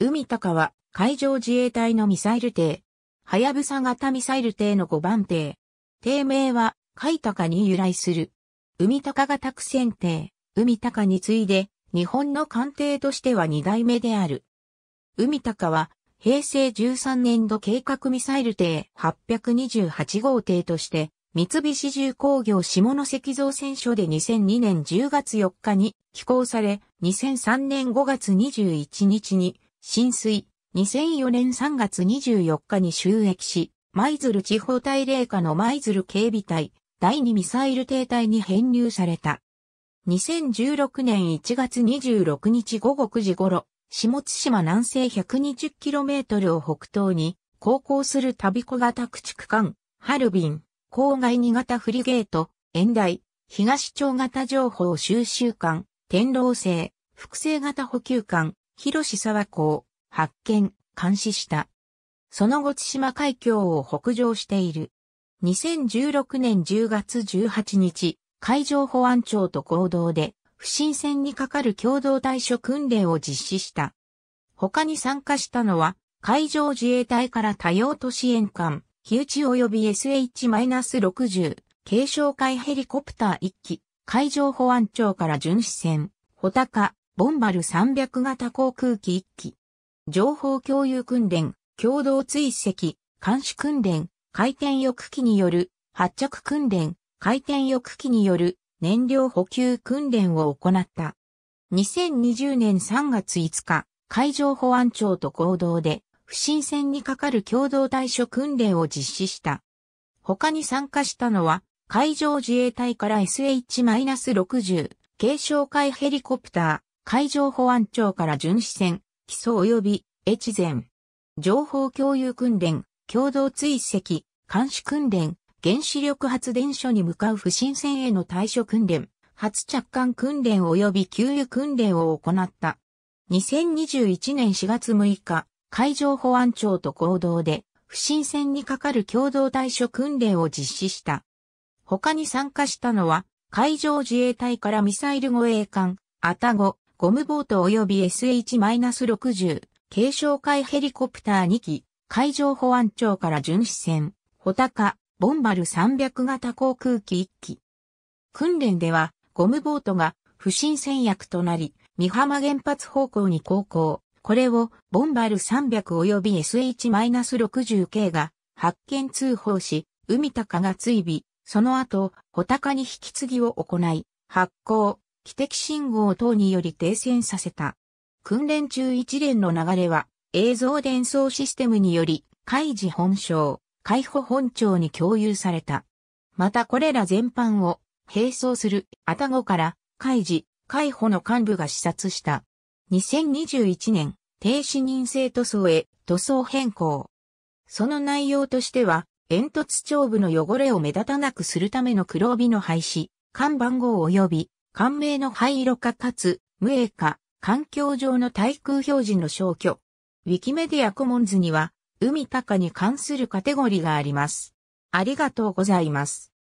海高は海上自衛隊のミサイル艇。はやぶさ型ミサイル艇の5番艇。艇名は海高に由来する。海高型苦戦艇、海高に次いで日本の艦艇としては2代目である。海高は平成13年度計画ミサイル艇828号艇として三菱重工業下関造船所で2002年10月4日に寄港され、2003年5月21日に浸水、2004年3月24日に収益し、舞鶴地方大霊下の舞鶴警備隊、第2ミサイル艇隊に編入された。2016年1月26日午後9時頃、下津島南西 120km を北東に、航行する旅小型駆逐艦、ハルビン、郊外2型フリゲート、遠大、東町型情報収集艦、天狼星、複製型補給艦、広沢港、発見、監視した。その後、千島海峡を北上している。2016年10月18日、海上保安庁と合同で、不審船にかかる共同対処訓練を実施した。他に参加したのは、海上自衛隊から多用途支援艦、火打ち及び SH-60、軽障海ヘリコプター1機、海上保安庁から巡視船、穂高、ボンバル300型航空機1機。情報共有訓練、共同追跡、監視訓練、回転翼機による発着訓練、回転翼機による燃料補給訓練を行った。2020年3月5日、海上保安庁と合同で不審船にかかる共同対処訓練を実施した。他に参加したのは、海上自衛隊から SH-60、軽哨海ヘリコプター、海上保安庁から巡視船、基礎及び越前、情報共有訓練、共同追跡、監視訓練、原子力発電所に向かう不審船への対処訓練、初着艦訓練及び給油訓練を行った。2021年4月6日、海上保安庁と合同で、不審船にかかる共同対処訓練を実施した。他に参加したのは、海上自衛隊からミサイル護衛艦、アタゴ、ゴムボート及び SH-60、軽症海ヘリコプター2機、海上保安庁から巡視船、ホタカ、ボンバル300型航空機1機。訓練では、ゴムボートが不審戦役となり、美浜原発方向に航行。これを、ボンバル300及び SH-60 k が発見通報し、海鷹が追尾、その後、ホタカに引き継ぎを行い、発行。汽笛信号等により停戦させた。訓練中一連の流れは映像伝送システムにより海事本省、海保本庁に共有された。またこれら全般を並走するアタゴから海事、海保の幹部が視察した。2021年、停止任性塗装へ塗装変更。その内容としては、煙突頂部の汚れを目立たなくするための黒帯の廃止、看板号及び感銘の灰色化かつ、無影化、環境上の対空表示の消去。ウィキメディアコモンズには、海高に関するカテゴリがあります。ありがとうございます。